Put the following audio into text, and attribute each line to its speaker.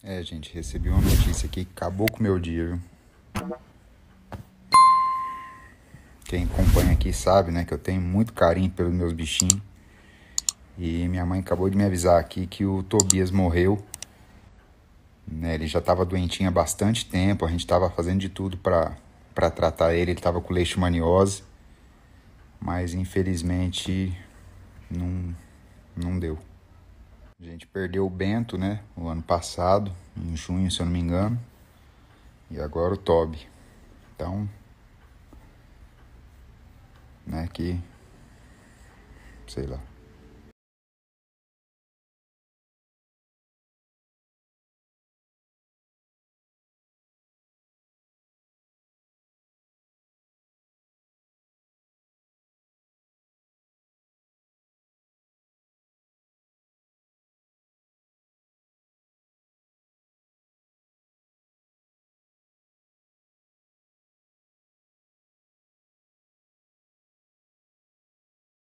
Speaker 1: É, gente, recebi uma notícia aqui que acabou com o meu dia, viu? Quem acompanha aqui sabe, né, que eu tenho muito carinho pelos meus bichinhos. E minha mãe acabou de me avisar aqui que o Tobias morreu. Né, ele já estava doentinho há bastante tempo, a gente estava fazendo de tudo para tratar ele, ele estava com leishmaniose. Mas infelizmente não, não deu. A gente perdeu o Bento, né? O ano passado, em junho, se eu não me engano. E agora o Toby. Então, né, que sei lá.